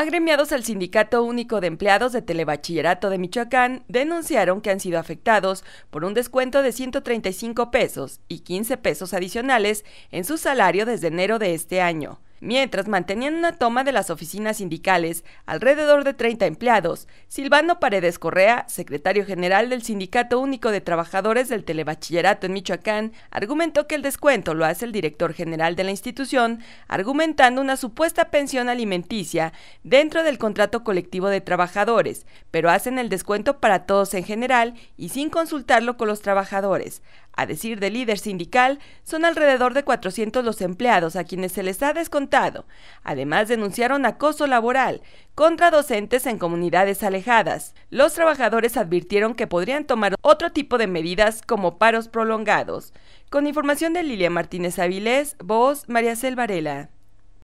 Agremiados al Sindicato Único de Empleados de Telebachillerato de Michoacán denunciaron que han sido afectados por un descuento de 135 pesos y 15 pesos adicionales en su salario desde enero de este año mientras mantenían una toma de las oficinas sindicales, alrededor de 30 empleados. Silvano Paredes Correa, secretario general del Sindicato Único de Trabajadores del Telebachillerato en Michoacán, argumentó que el descuento lo hace el director general de la institución, argumentando una supuesta pensión alimenticia dentro del contrato colectivo de trabajadores, pero hacen el descuento para todos en general y sin consultarlo con los trabajadores. A decir del líder sindical, son alrededor de 400 los empleados a quienes se les ha descontado Además, denunciaron acoso laboral contra docentes en comunidades alejadas. Los trabajadores advirtieron que podrían tomar otro tipo de medidas como paros prolongados. Con información de Lilia Martínez Avilés, voz María Selvarela.